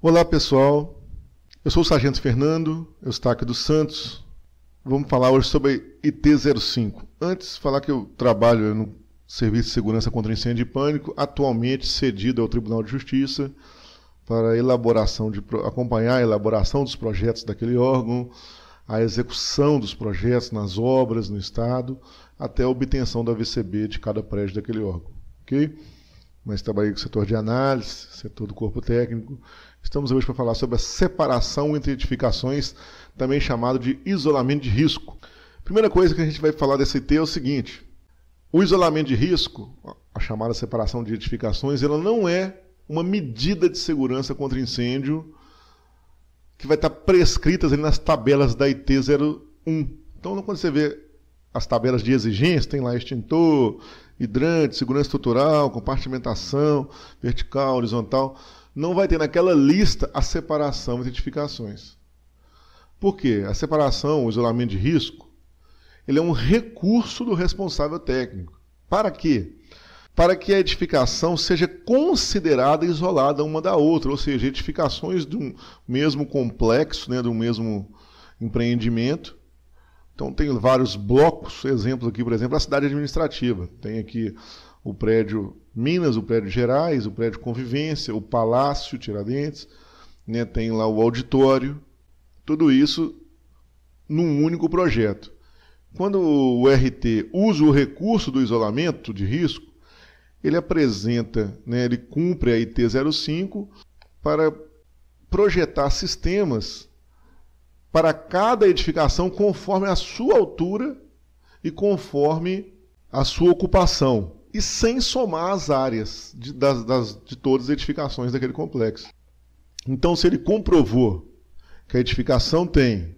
Olá pessoal, eu sou o Sargento Fernando, eu estou aqui do Santos. Vamos falar hoje sobre IT05. Antes, falar que eu trabalho no Serviço de Segurança contra Incêndio e Pânico, atualmente cedido ao Tribunal de Justiça para elaboração de acompanhar a elaboração dos projetos daquele órgão, a execução dos projetos nas obras no estado, até a obtenção da VCB de cada prédio daquele órgão, OK? Mas trabalhei com o setor de análise, setor do corpo técnico Estamos hoje para falar sobre a separação entre edificações, também chamado de isolamento de risco. Primeira coisa que a gente vai falar desse IT é o seguinte: o isolamento de risco, a chamada separação de edificações, ela não é uma medida de segurança contra incêndio que vai estar prescritas ali nas tabelas da IT01. Então, quando você vê as tabelas de exigência, tem lá extintor, hidrante, segurança estrutural, compartimentação vertical, horizontal não vai ter naquela lista a separação entre edificações. Por quê? A separação, o isolamento de risco, ele é um recurso do responsável técnico. Para quê? Para que a edificação seja considerada isolada uma da outra, ou seja, edificações de um mesmo complexo, né, do mesmo empreendimento. Então tem vários blocos, exemplos aqui, por exemplo, a cidade administrativa. Tem aqui o prédio Minas, o prédio Gerais, o prédio Convivência, o Palácio Tiradentes, né, tem lá o auditório, tudo isso num único projeto. Quando o RT usa o recurso do isolamento de risco, ele apresenta, né, ele cumpre a IT 05 para projetar sistemas para cada edificação conforme a sua altura e conforme a sua ocupação e sem somar as áreas de, das, das, de todas as edificações daquele complexo. Então, se ele comprovou que a edificação tem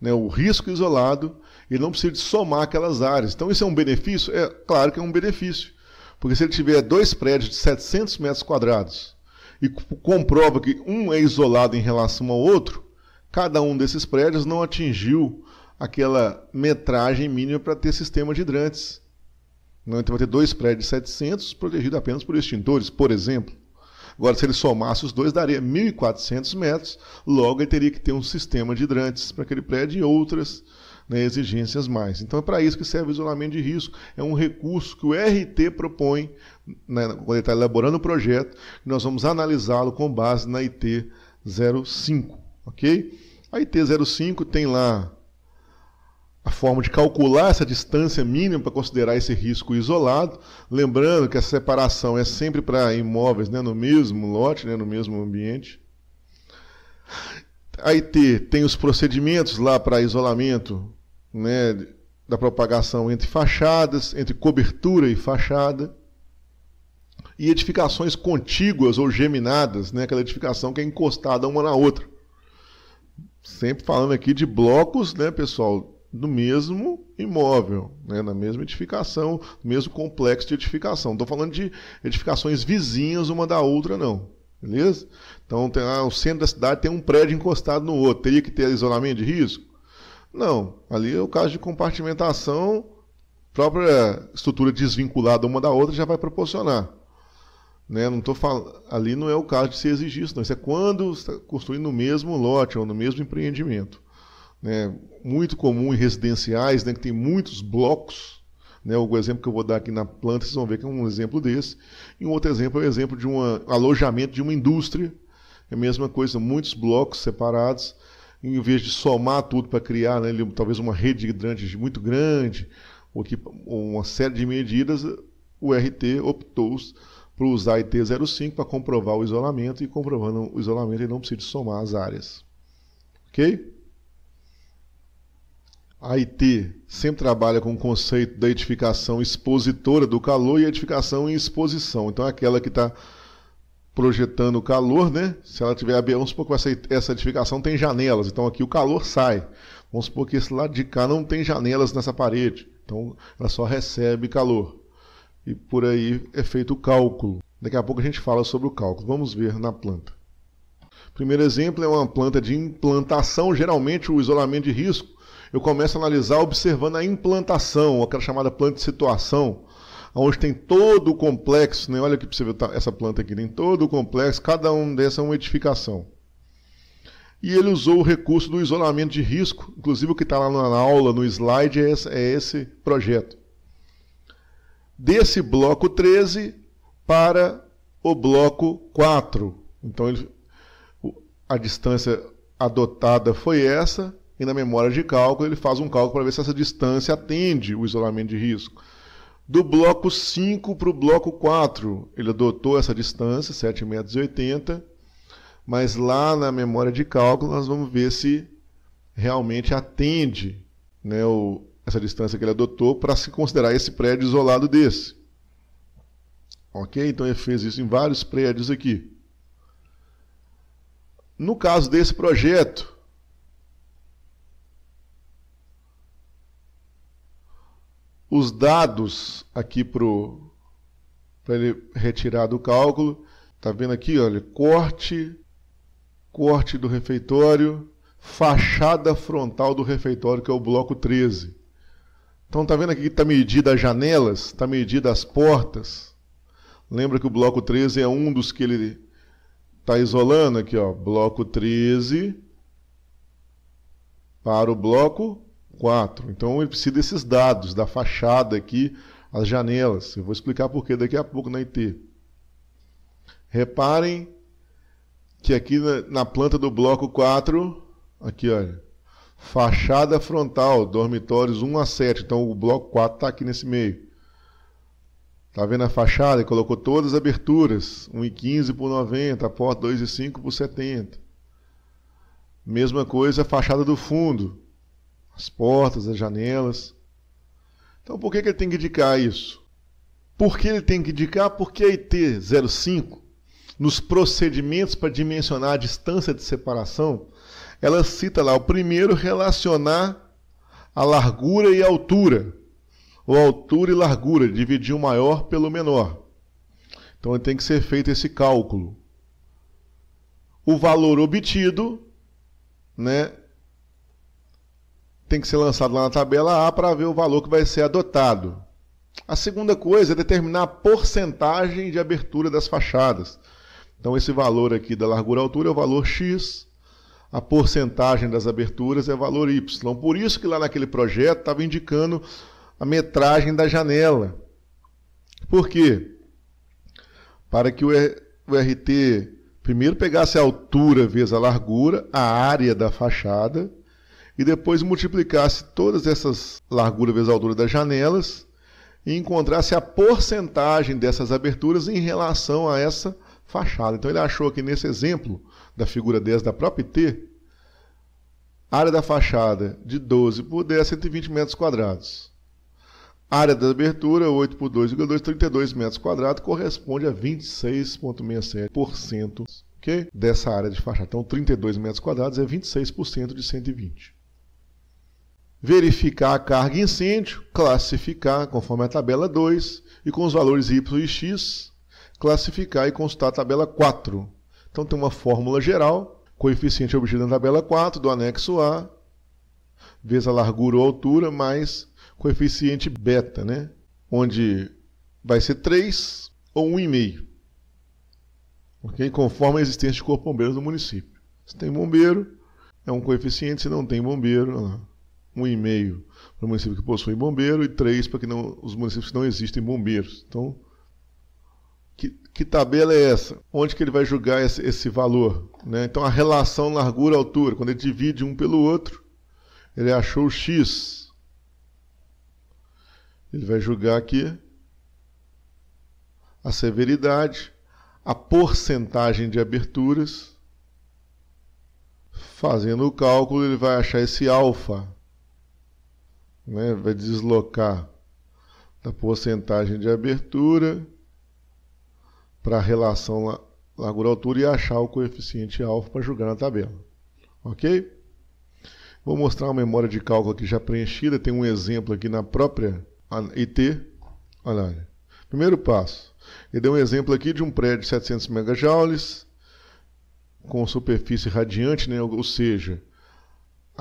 né, o risco isolado, ele não precisa de somar aquelas áreas. Então, isso é um benefício? É claro que é um benefício. Porque se ele tiver dois prédios de 700 metros quadrados e comprova que um é isolado em relação ao outro, cada um desses prédios não atingiu aquela metragem mínima para ter sistema de hidrantes. Então vai ter dois prédios de 700 protegidos apenas por extintores, por exemplo. Agora, se ele somasse os dois, daria 1.400 metros. Logo, ele teria que ter um sistema de hidrantes para aquele prédio e outras né, exigências mais. Então, é para isso que serve o isolamento de risco. É um recurso que o RT propõe né, quando ele está elaborando o projeto. nós vamos analisá-lo com base na IT 05. Ok? A IT 05 tem lá a forma de calcular essa distância mínima para considerar esse risco isolado. Lembrando que a separação é sempre para imóveis né, no mesmo lote, né, no mesmo ambiente. Aí tem os procedimentos lá para isolamento né, da propagação entre fachadas, entre cobertura e fachada. E edificações contíguas ou geminadas, né, aquela edificação que é encostada uma na outra. Sempre falando aqui de blocos, né, pessoal, no mesmo imóvel, né, na mesma edificação, no mesmo complexo de edificação. Não estou falando de edificações vizinhas uma da outra, não. Beleza? Então, tem, ah, o centro da cidade tem um prédio encostado no outro. Teria que ter isolamento de risco? Não. Ali é o caso de compartimentação, própria estrutura desvinculada uma da outra já vai proporcionar. Né? Não tô fal... Ali não é o caso de se exigir isso, não. Isso é quando está construindo no mesmo lote ou no mesmo empreendimento né, muito comum em residenciais, né, que tem muitos blocos. Né, o exemplo que eu vou dar aqui na planta, vocês vão ver que é um exemplo desse. E um outro exemplo é o exemplo de um alojamento de uma indústria. É a mesma coisa, muitos blocos separados. Em vez de somar tudo para criar né, talvez uma rede hidrante muito grande, ou, que, uma série de medidas, o RT optou para usar IT05 para comprovar o isolamento e comprovando o isolamento ele não precisa somar as áreas. Ok? A IT sempre trabalha com o conceito da edificação expositora do calor e edificação em exposição. Então, aquela que está projetando o calor, né? Se ela tiver, vamos supor que essa, essa edificação tem janelas, então aqui o calor sai. Vamos supor que esse lado de cá não tem janelas nessa parede, então ela só recebe calor. E por aí é feito o cálculo. Daqui a pouco a gente fala sobre o cálculo. Vamos ver na planta. Primeiro exemplo é uma planta de implantação, geralmente o isolamento de risco eu começo a analisar observando a implantação, aquela chamada planta de situação, onde tem todo o complexo, né? olha que possível tá, essa planta aqui, tem todo o complexo, cada um dessa é uma edificação. E ele usou o recurso do isolamento de risco, inclusive o que está lá na aula, no slide, é esse, é esse projeto. Desse bloco 13 para o bloco 4. Então, ele, a distância adotada foi essa, e na memória de cálculo ele faz um cálculo para ver se essa distância atende o isolamento de risco. Do bloco 5 para o bloco 4, ele adotou essa distância, 7,80 metros, mas lá na memória de cálculo nós vamos ver se realmente atende né, o, essa distância que ele adotou para se considerar esse prédio isolado desse. Ok? Então ele fez isso em vários prédios aqui. No caso desse projeto, os dados aqui para ele retirar do cálculo. Está vendo aqui, olha, corte, corte do refeitório, fachada frontal do refeitório, que é o bloco 13. Então está vendo aqui que está medida as janelas, está medida as portas. Lembra que o bloco 13 é um dos que ele está isolando aqui, ó, bloco 13 para o bloco 4. Então ele precisa desses dados, da fachada aqui, as janelas. Eu vou explicar por que daqui a pouco na IT. Reparem que aqui na, na planta do bloco 4, aqui olha, fachada frontal, dormitórios 1 a 7. Então o bloco 4 está aqui nesse meio. Está vendo a fachada? Ele colocou todas as aberturas, 1,15 por 90, a porta 2,5 por 70. Mesma coisa a fachada do fundo, as portas, as janelas. Então por que, que ele tem que indicar isso? Por que ele tem que indicar? Porque a IT05, nos procedimentos para dimensionar a distância de separação, ela cita lá o primeiro relacionar a largura e a altura, ou altura e largura, dividir o maior pelo menor. Então tem que ser feito esse cálculo. O valor obtido né, tem que ser lançado lá na tabela A para ver o valor que vai ser adotado. A segunda coisa é determinar a porcentagem de abertura das fachadas. Então, esse valor aqui da largura-altura é o valor X, a porcentagem das aberturas é o valor Y. Então, por isso que lá naquele projeto estava indicando a metragem da janela. Por quê? Para que o, RT primeiro pegasse a altura vezes a largura, a área da fachada, e depois multiplicasse todas essas largura vezes altura das janelas e encontrasse a porcentagem dessas aberturas em relação a essa fachada. Então ele achou que nesse exemplo da figura 10 da própria T, a área da fachada de 12 por 10 120 metros quadrados. área da abertura 8 por 2,2 32 metros quadrados corresponde a 26.67% okay? dessa área de fachada. Então 32 metros quadrados é 26% de 120 verificar a carga incêndio, classificar conforme a tabela 2 e com os valores Y e X, classificar e consultar a tabela 4. Então tem uma fórmula geral, coeficiente obtido na tabela 4 do anexo A, vezes a largura ou altura, mais coeficiente beta, né? onde vai ser 3 ou 1,5, okay? conforme a existência de corpo bombeiro do município. Se tem bombeiro, é um coeficiente, se não tem bombeiro, não um e-mail para municípios que possuem bombeiro e três para que não, os municípios que não existem bombeiros. Então, que, que tabela é essa? Onde que ele vai julgar esse, esse valor? Né? Então, a relação largura-altura, quando ele divide um pelo outro, ele achou o x. Ele vai julgar aqui a severidade, a porcentagem de aberturas. Fazendo o cálculo, ele vai achar esse alfa, né, vai deslocar da porcentagem de abertura para a relação largura-altura e achar o coeficiente alfa para jogar na tabela. Ok? Vou mostrar uma memória de cálculo aqui já preenchida. Tem um exemplo aqui na própria IT. Olha lá. Primeiro passo. Ele deu um exemplo aqui de um prédio de 700 megajoules com superfície radiante, né? ou seja,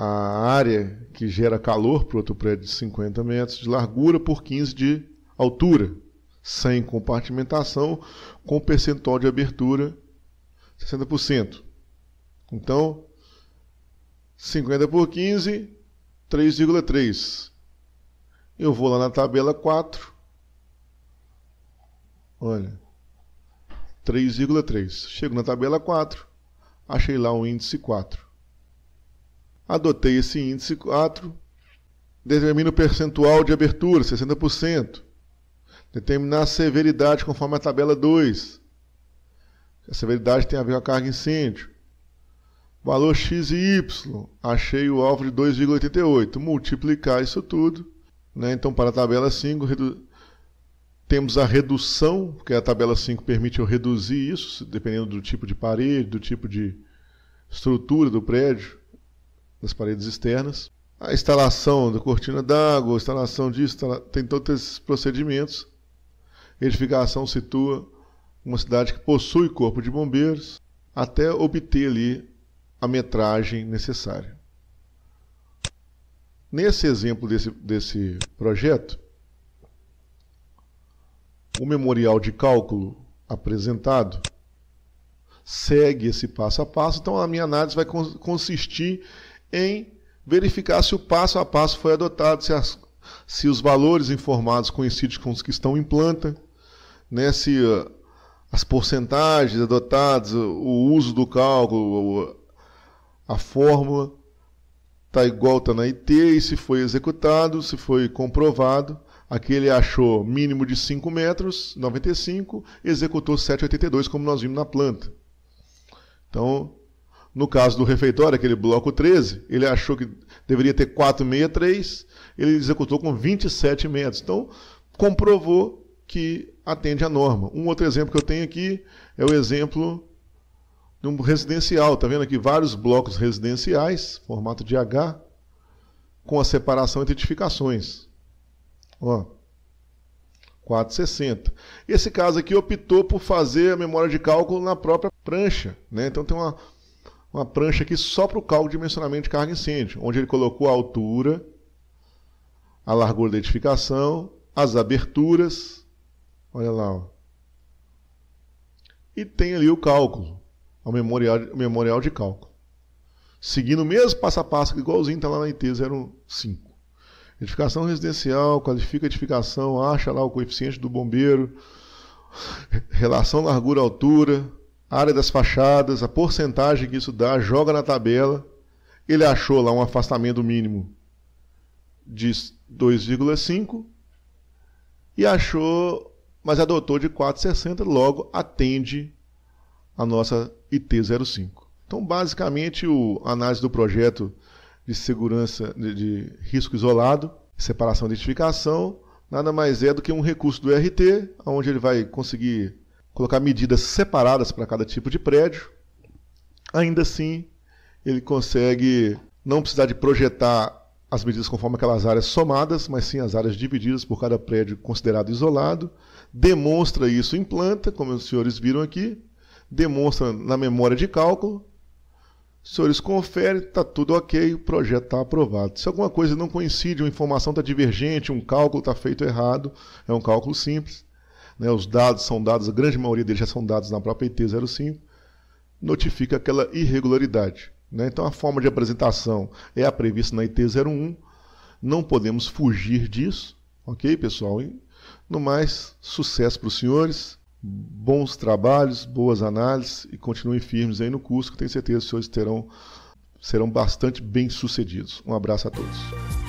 a área que gera calor para outro prédio de 50 metros de largura por 15 de altura, sem compartimentação, com percentual de abertura 60%. Então, 50 por 15, 3,3. Eu vou lá na tabela 4. Olha, 3,3. Chego na tabela 4, achei lá o índice 4 adotei esse índice 4, determino o percentual de abertura, 60%, determinar a severidade conforme a tabela 2. A severidade tem a ver com a carga incêndio. Valor x e y, achei o alvo de 2,88. Multiplicar isso tudo, né? então para a tabela 5, redu... temos a redução, porque a tabela 5 permite eu reduzir isso, dependendo do tipo de parede, do tipo de estrutura do prédio das paredes externas. A instalação da cortina d'água, instalação disso, instala... tem todos esses procedimentos. Edificação situa uma cidade que possui corpo de bombeiros até obter ali a metragem necessária. Nesse exemplo desse, desse projeto, o memorial de cálculo apresentado segue esse passo a passo, então a minha análise vai consistir em verificar se o passo a passo foi adotado, se, as, se os valores informados coincidem com os que estão em planta, né, se ah, as porcentagens adotadas, o uso do cálculo, a fórmula está igual está na IT e se foi executado, se foi comprovado. Aquele achou mínimo de 5 metros, 95, executou 7,82, como nós vimos na planta. Então, no caso do refeitório, aquele bloco 13, ele achou que deveria ter 463, ele executou com metros. Então, comprovou que atende à norma. Um outro exemplo que eu tenho aqui é o exemplo de um residencial. Está vendo aqui vários blocos residenciais, formato de H, com a separação entre edificações. Ó, 460. Esse caso aqui optou por fazer a memória de cálculo na própria prancha. Né? Então tem uma uma prancha aqui só para o cálculo de dimensionamento de carga incêndio, onde ele colocou a altura, a largura da edificação, as aberturas, olha lá, ó. e tem ali o cálculo, o memorial, o memorial de cálculo. Seguindo o mesmo passo a passo, igualzinho está lá na IT05. Edificação residencial, qualifica a edificação, acha lá o coeficiente do bombeiro, relação largura-altura, a área das fachadas, a porcentagem que isso dá, joga na tabela. Ele achou lá um afastamento mínimo de 2,5 e achou, mas adotou de 4,60, logo atende a nossa IT05. Então, basicamente, a análise do projeto de segurança de, de risco isolado, separação e identificação, nada mais é do que um recurso do RT, onde ele vai conseguir colocar medidas separadas para cada tipo de prédio. Ainda assim, ele consegue não precisar de projetar as medidas conforme aquelas áreas somadas, mas sim as áreas divididas por cada prédio considerado isolado. Demonstra isso em planta, como os senhores viram aqui. Demonstra na memória de cálculo. Os senhores conferem, está tudo ok, o projeto está aprovado. Se alguma coisa não coincide, uma informação está divergente, um cálculo está feito errado, é um cálculo simples, né, os dados são dados, a grande maioria deles já são dados na própria IT05, notifica aquela irregularidade. Né? Então a forma de apresentação é a prevista na IT01, não podemos fugir disso, ok, pessoal? E, no mais, sucesso para os senhores, bons trabalhos, boas análises e continuem firmes aí no curso, que tenho certeza que os senhores terão, serão bastante bem-sucedidos. Um abraço a todos.